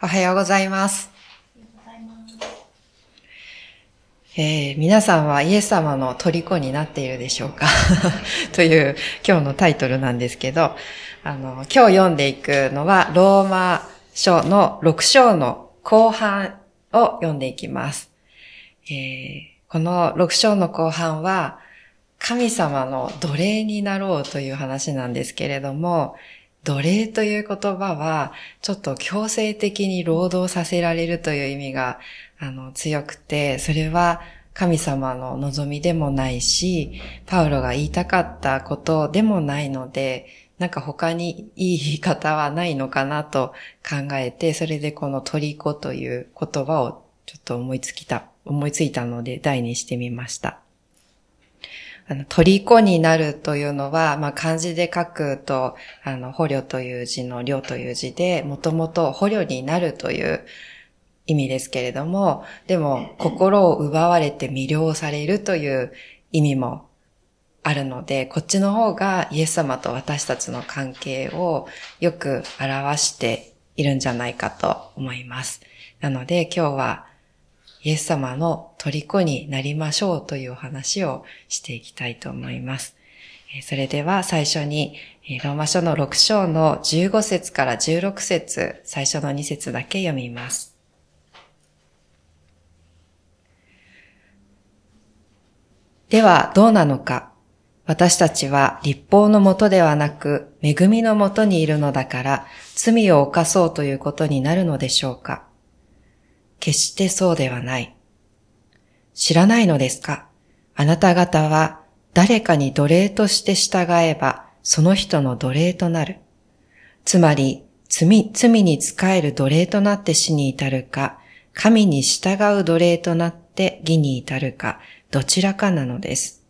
おはようございます。えー、皆さんはイエス様の虜になっているでしょうか という今日のタイトルなんですけど、あの、今日読んでいくのはローマ書の6章の後半を読んでいきます。えー、この6章の後半は神様の奴隷になろうという話なんですけれども、奴隷という言葉は、ちょっと強制的に労働させられるという意味が、あの、強くて、それは神様の望みでもないし、パウロが言いたかったことでもないので、なんか他にいい言い方はないのかなと考えて、それでこの虜という言葉をちょっと思いつきた、思いついたので題にしてみました。あの、虜になるというのは、まあ、漢字で書くと、あの、捕虜という字の領という字で、もともと捕虜になるという意味ですけれども、でも、心を奪われて魅了されるという意味もあるので、こっちの方がイエス様と私たちの関係をよく表しているんじゃないかと思います。なので、今日は、イエス様の虜になりましょうというお話をしていきたいと思います。それでは最初に、ローマ書の6章の15節から16節、最初の2節だけ読みます。ではどうなのか私たちは立法のもとではなく、恵みのもとにいるのだから、罪を犯そうということになるのでしょうか決してそうではない。知らないのですかあなた方は誰かに奴隷として従えばその人の奴隷となる。つまり罪、罪に仕える奴隷となって死に至るか、神に従う奴隷となって義に至るか、どちらかなのです。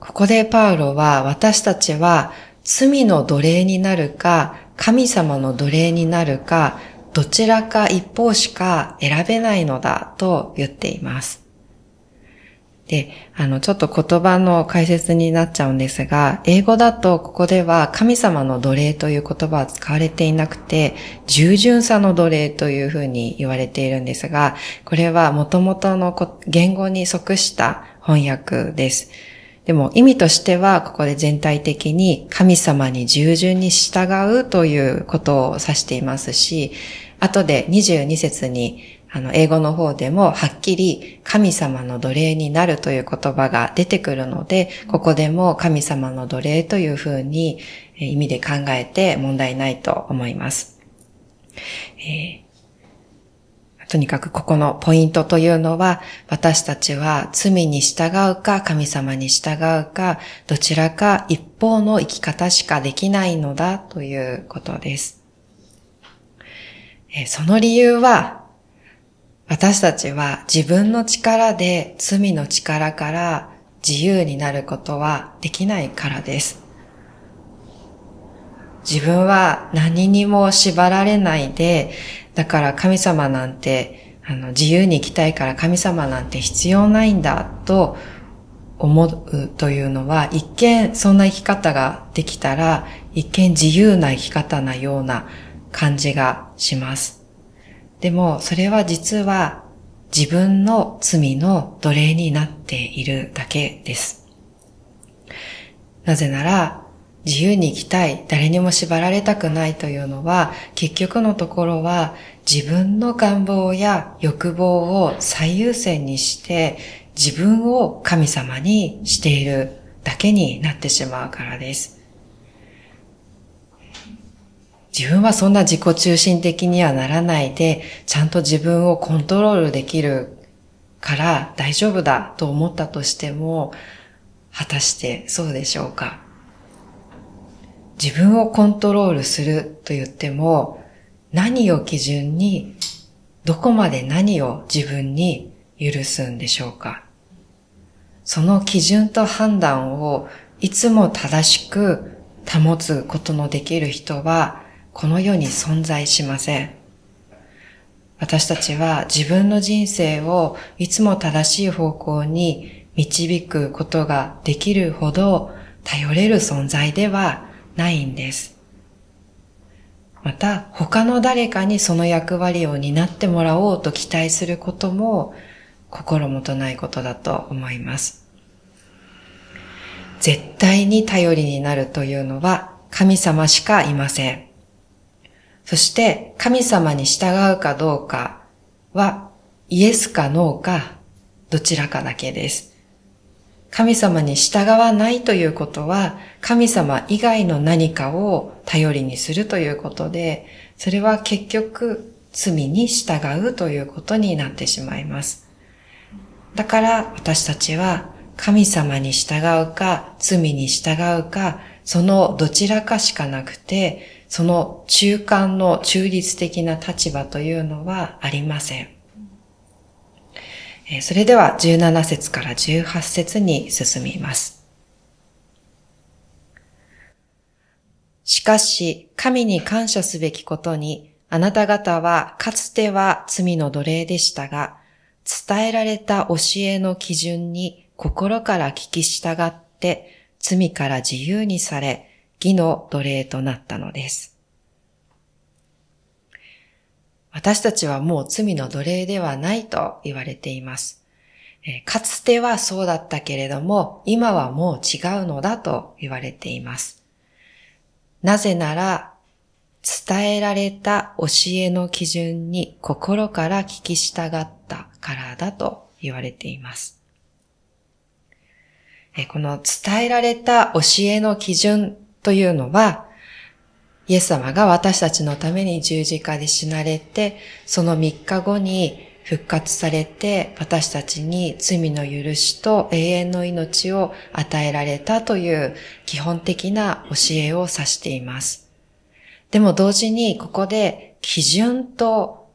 ここでパウロは私たちは罪の奴隷になるか神様の奴隷になるか、どちらか一方しか選べないのだと言っています。で、あの、ちょっと言葉の解説になっちゃうんですが、英語だとここでは神様の奴隷という言葉は使われていなくて、従順さの奴隷というふうに言われているんですが、これは元々の言語に即した翻訳です。でも意味としては、ここで全体的に神様に従順に従うということを指していますし、後で22節に、あの、英語の方でもはっきり神様の奴隷になるという言葉が出てくるので、ここでも神様の奴隷というふうに意味で考えて問題ないと思います。えーとにかくここのポイントというのは、私たちは罪に従うか神様に従うか、どちらか一方の生き方しかできないのだということです。その理由は、私たちは自分の力で罪の力から自由になることはできないからです。自分は何にも縛られないで、だから神様なんて、あの、自由に生きたいから神様なんて必要ないんだと思うというのは、一見そんな生き方ができたら、一見自由な生き方なような感じがします。でも、それは実は自分の罪の奴隷になっているだけです。なぜなら、自由に生きたい、誰にも縛られたくないというのは、結局のところは自分の願望や欲望を最優先にして、自分を神様にしているだけになってしまうからです。自分はそんな自己中心的にはならないで、ちゃんと自分をコントロールできるから大丈夫だと思ったとしても、果たしてそうでしょうか自分をコントロールすると言っても、何を基準に、どこまで何を自分に許すんでしょうか。その基準と判断をいつも正しく保つことのできる人は、この世に存在しません。私たちは自分の人生をいつも正しい方向に導くことができるほど頼れる存在ではないんです。また他の誰かにその役割を担ってもらおうと期待することも心もとないことだと思います。絶対に頼りになるというのは神様しかいません。そして神様に従うかどうかはイエスかノーかどちらかだけです。神様に従わないということは、神様以外の何かを頼りにするということで、それは結局罪に従うということになってしまいます。だから私たちは神様に従うか罪に従うか、そのどちらかしかなくて、その中間の中立的な立場というのはありません。それでは17節から18節に進みます。しかし、神に感謝すべきことに、あなた方はかつては罪の奴隷でしたが、伝えられた教えの基準に心から聞き従って、罪から自由にされ、義の奴隷となったのです。私たちはもう罪の奴隷ではないと言われています。かつてはそうだったけれども、今はもう違うのだと言われています。なぜなら、伝えられた教えの基準に心から聞き従ったからだと言われています。この伝えられた教えの基準というのは、イエス様が私たちのために十字架で死なれて、その3日後に復活されて、私たちに罪の許しと永遠の命を与えられたという基本的な教えを指しています。でも同時にここで基準と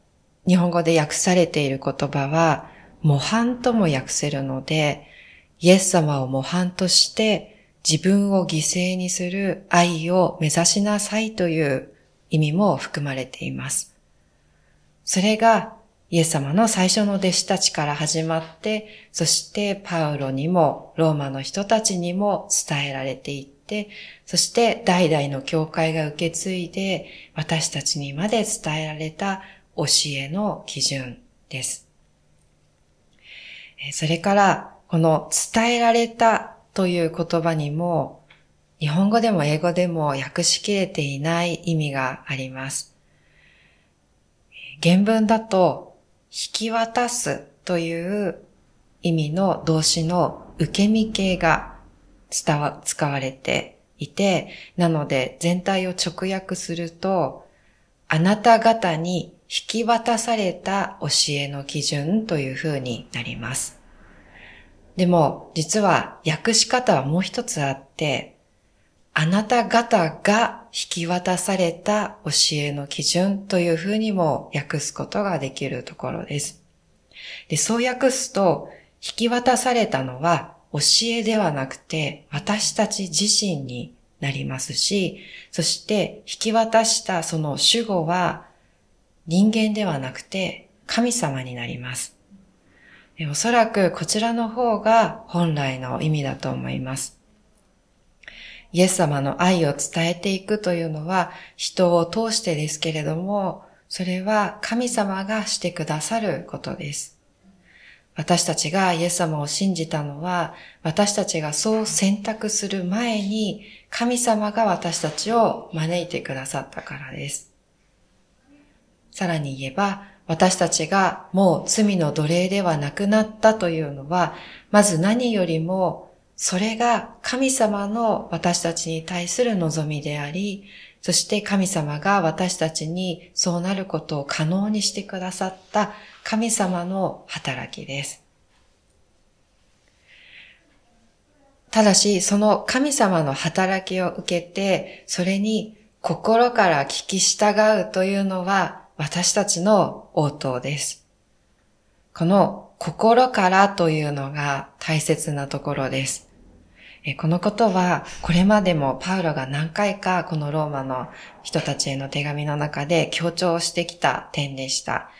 日本語で訳されている言葉は模範とも訳せるので、イエス様を模範として自分を犠牲にする愛を目指しなさいという意味も含まれています。それがイエス様の最初の弟子たちから始まって、そしてパウロにもローマの人たちにも伝えられていって、そして代々の教会が受け継いで私たちにまで伝えられた教えの基準です。それから、この伝えられたという言葉にも、日本語でも英語でも訳しきれていない意味があります。原文だと、引き渡すという意味の動詞の受け身形が伝わ、使われていて、なので全体を直訳すると、あなた方に引き渡された教えの基準というふうになります。でも、実は訳し方はもう一つあって、あなた方が引き渡された教えの基準というふうにも訳すことができるところです。でそう訳すと、引き渡されたのは教えではなくて私たち自身になりますし、そして引き渡したその主語は人間ではなくて神様になります。おそらくこちらの方が本来の意味だと思います。イエス様の愛を伝えていくというのは人を通してですけれども、それは神様がしてくださることです。私たちがイエス様を信じたのは、私たちがそう選択する前に、神様が私たちを招いてくださったからです。さらに言えば、私たちがもう罪の奴隷ではなくなったというのは、まず何よりも、それが神様の私たちに対する望みであり、そして神様が私たちにそうなることを可能にしてくださった神様の働きです。ただし、その神様の働きを受けて、それに心から聞き従うというのは私たちの応答です。この心からというのが大切なところです。このことは、これまでもパウロが何回かこのローマの人たちへの手紙の中で強調してきた点でした。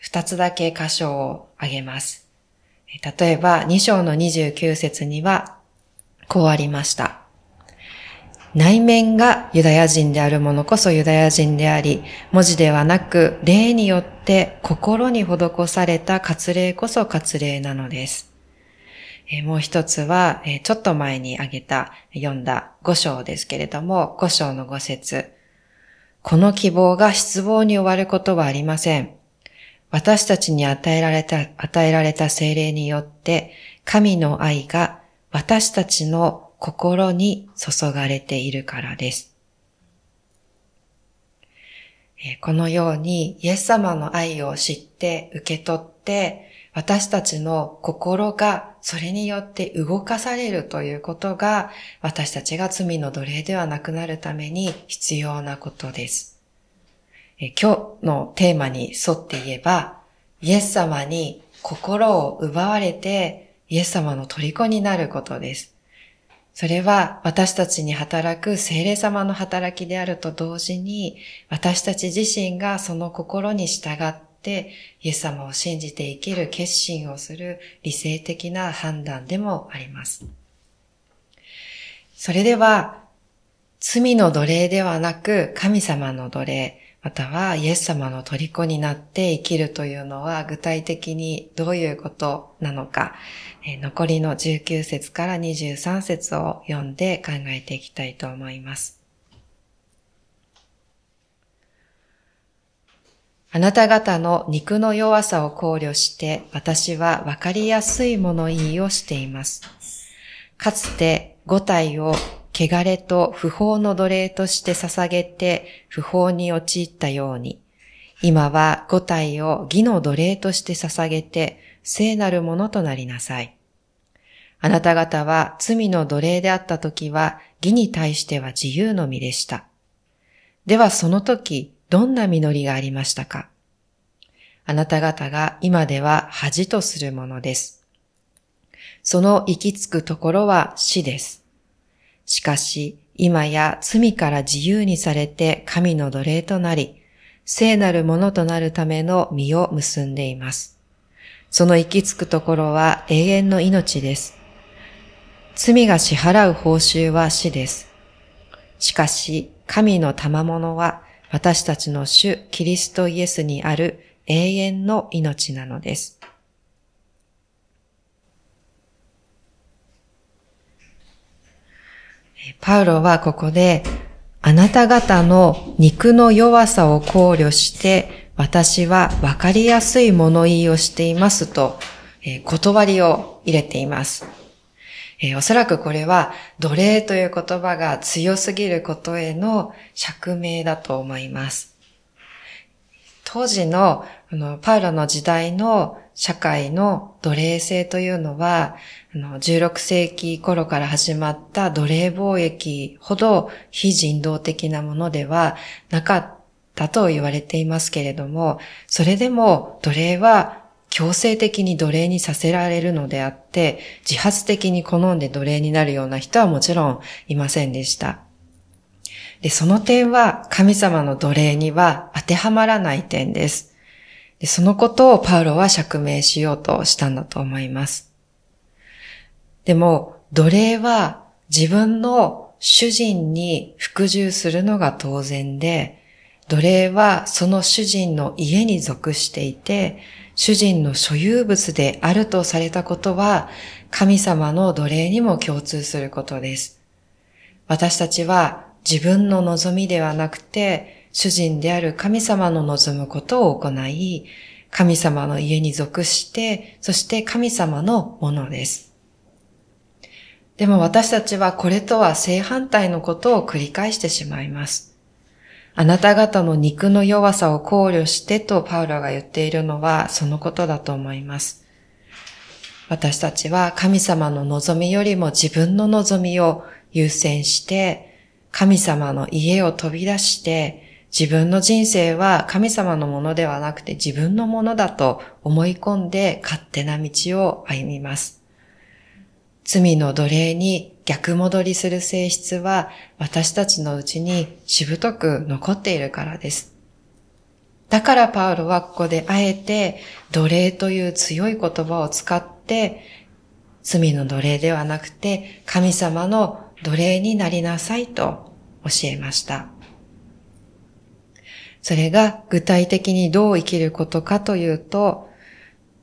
二つだけ箇所を挙げます。例えば、2章の29節には、こうありました。内面がユダヤ人であるものこそユダヤ人であり、文字ではなく、霊によって心に施された割礼こそ割礼なのです。もう一つは、ちょっと前に挙げた、読んだ五章ですけれども、五章の五節。この希望が失望に終わることはありません。私たちに与えられた、与えられた精霊によって、神の愛が私たちの心に注がれているからです。このように、イエス様の愛を知って、受け取って、私たちの心がそれによって動かされるということが、私たちが罪の奴隷ではなくなるために必要なことです。今日のテーマに沿って言えば、イエス様に心を奪われて、イエス様の虜になることです。それは私たちに働く精霊様の働きであると同時に、私たち自身がその心に従って、イエス様を信じて生きる決心をする理性的な判断でもあります。それでは、罪の奴隷ではなく神様の奴隷、またはイエス様の虜になって生きるというのは具体的にどういうことなのか、残りの19節から23節を読んで考えていきたいと思います。あなた方の肉の弱さを考慮して、私はわかりやすい物言いをしています。かつて五体を汚れと不法の奴隷として捧げて不法に陥ったように、今は五体を義の奴隷として捧げて聖なるものとなりなさい。あなた方は罪の奴隷であった時は義に対しては自由の身でした。ではその時、どんな実りがありましたかあなた方が今では恥とするものです。その行き着くところは死です。しかし、今や罪から自由にされて神の奴隷となり、聖なるものとなるための実を結んでいます。その行き着くところは永遠の命です。罪が支払う報酬は死です。しかし、神の賜物は私たちの主キリストイエスにある永遠の命なのです。パウロはここで、あなた方の肉の弱さを考慮して、私は分かりやすい物言いをしていますと、え断りを入れています。えおそらくこれは奴隷という言葉が強すぎることへの釈明だと思います。当時の、あの、パウロの時代の社会の奴隷制というのは、あの、16世紀頃から始まった奴隷貿易ほど非人道的なものではなかったと言われていますけれども、それでも奴隷は強制的に奴隷にさせられるのであって、自発的に好んで奴隷になるような人はもちろんいませんでした。で、その点は神様の奴隷には当てはまらない点ですで。そのことをパウロは釈明しようとしたんだと思います。でも、奴隷は自分の主人に服従するのが当然で、奴隷はその主人の家に属していて、主人の所有物であるとされたことは、神様の奴隷にも共通することです。私たちは自分の望みではなくて、主人である神様の望むことを行い、神様の家に属して、そして神様のものです。でも私たちはこれとは正反対のことを繰り返してしまいます。あなた方の肉の弱さを考慮してとパウロが言っているのはそのことだと思います。私たちは神様の望みよりも自分の望みを優先して神様の家を飛び出して、自分の人生は神様のものではなくて自分のものだと思い込んで勝手な道を歩みます。罪の奴隷に逆戻りする性質は私たちのうちにしぶとく残っているからです。だからパウロはここであえて奴隷という強い言葉を使って罪の奴隷ではなくて神様の奴隷になりなさいと教えました。それが具体的にどう生きることかというと、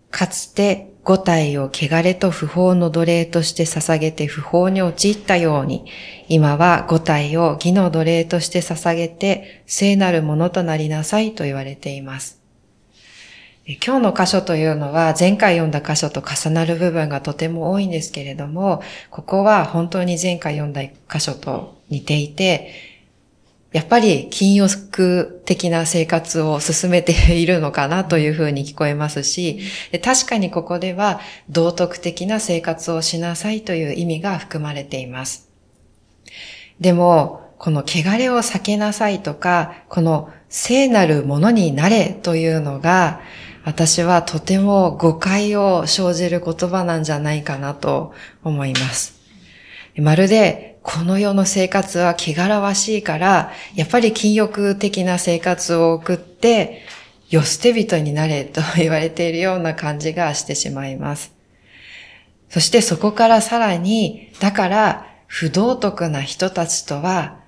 かつて五体を汚れと不法の奴隷として捧げて不法に陥ったように、今は五体を義の奴隷として捧げて聖なるものとなりなさいと言われています。今日の箇所というのは前回読んだ箇所と重なる部分がとても多いんですけれども、ここは本当に前回読んだ箇所と似ていて、やっぱり禁欲的な生活を進めているのかなというふうに聞こえますし、確かにここでは道徳的な生活をしなさいという意味が含まれています。でも、この汚れを避けなさいとか、この聖なるものになれというのが、私はとても誤解を生じる言葉なんじゃないかなと思います。まるで、この世の生活は汚らわしいから、やっぱり禁欲的な生活を送って、よ捨て人になれと言われているような感じがしてしまいます。そしてそこからさらに、だから不道徳な人たちとは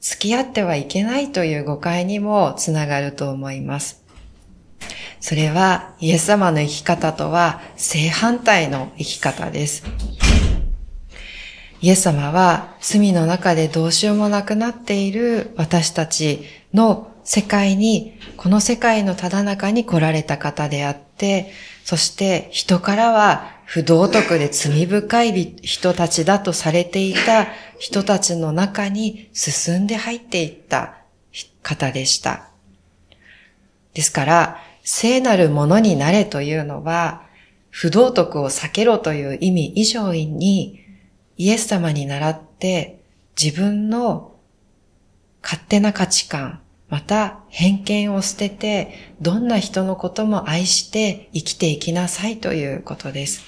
付き合ってはいけないという誤解にもつながると思います。それはイエス様の生き方とは正反対の生き方です。イエス様は罪の中でどうしようもなくなっている私たちの世界に、この世界のただ中に来られた方であって、そして人からは不道徳で罪深い人たちだとされていた人たちの中に進んで入っていった方でした。ですから、聖なるものになれというのは、不道徳を避けろという意味以上に、イエス様に倣って自分の勝手な価値観、また偏見を捨てて、どんな人のことも愛して生きていきなさいということです。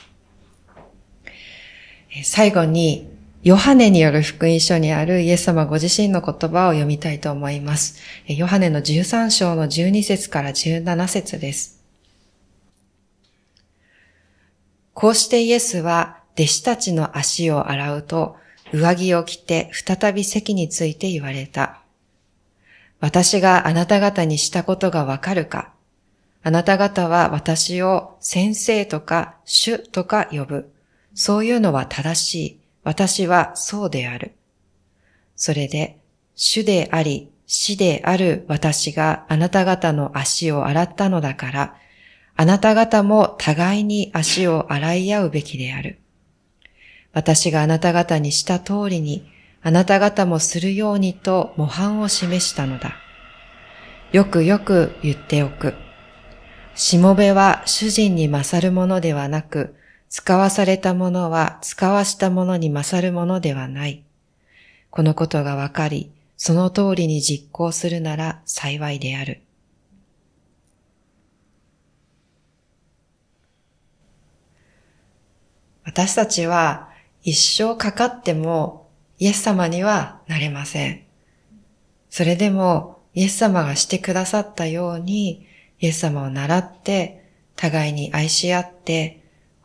最後に、ヨハネによる福音書にあるイエス様ご自身の言葉を読みたいと思います。ヨハネの13章の12節から17節です。こうしてイエスは弟子たちの足を洗うと、上着を着て再び席について言われた。私があなた方にしたことがわかるかあなた方は私を先生とか主とか呼ぶ。そういうのは正しい。私はそうである。それで、主であり、死である私があなた方の足を洗ったのだから、あなた方も互いに足を洗い合うべきである。私があなた方にした通りに、あなた方もするようにと模範を示したのだ。よくよく言っておく。しもべは主人に勝るものではなく、使わされたものは使わしたものに勝るものではない。このことがわかり、その通りに実行するなら幸いである。私たちは一生かかってもイエス様にはなれません。それでもイエス様がしてくださったようにイエス様を習って互いに愛し合って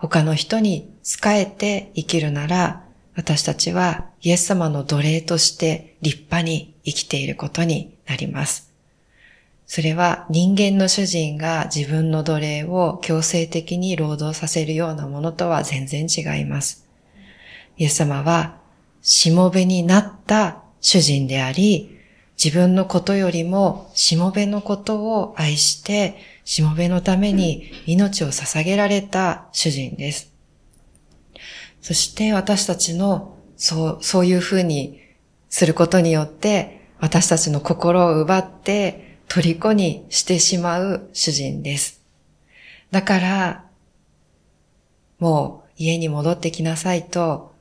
他の人に仕えて生きるなら、私たちはイエス様の奴隷として立派に生きていることになります。それは人間の主人が自分の奴隷を強制的に労働させるようなものとは全然違います。イエス様は、しもべになった主人であり、自分のことよりもしもべのことを愛して、しもべのために命を捧げられた主人です。そして私たちの、そう、そういうふうにすることによって、私たちの心を奪って、虜にしてしまう主人です。だから、もう家に戻ってきなさいと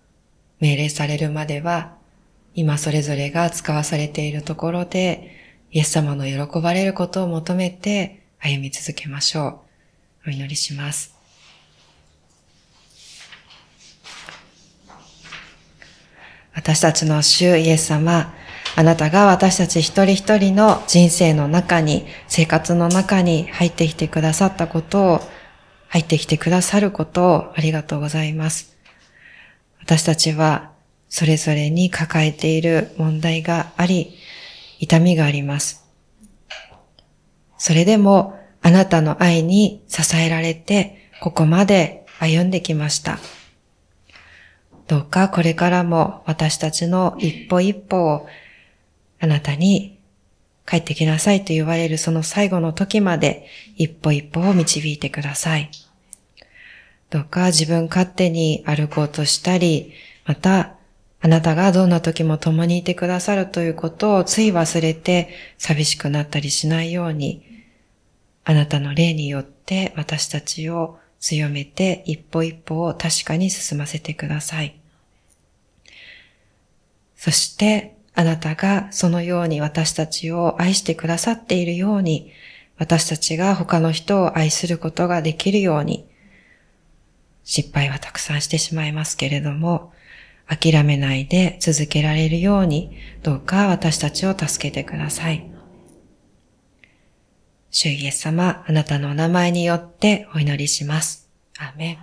命令されるまでは、今それぞれが使わされているところで、イエス様の喜ばれることを求めて、歩み続けましょう。お祈りします。私たちの主イエス様、あなたが私たち一人一人の人生の中に、生活の中に入ってきてくださったことを、入ってきてくださることをありがとうございます。私たちはそれぞれに抱えている問題があり、痛みがあります。それでもあなたの愛に支えられて、ここまで歩んできました。どうかこれからも私たちの一歩一歩をあなたに帰ってきなさいと言われるその最後の時まで一歩一歩を導いてください。どうか自分勝手に歩こうとしたり、またあなたがどんな時も共にいてくださるということをつい忘れて寂しくなったりしないように、あなたの霊によって私たちを強めて一歩一歩を確かに進ませてください。そしてあなたがそのように私たちを愛してくださっているように、私たちが他の人を愛することができるように、失敗はたくさんしてしまいますけれども、諦めないで続けられるように、どうか私たちを助けてください。主イエス様、あなたのお名前によってお祈りします。アメン。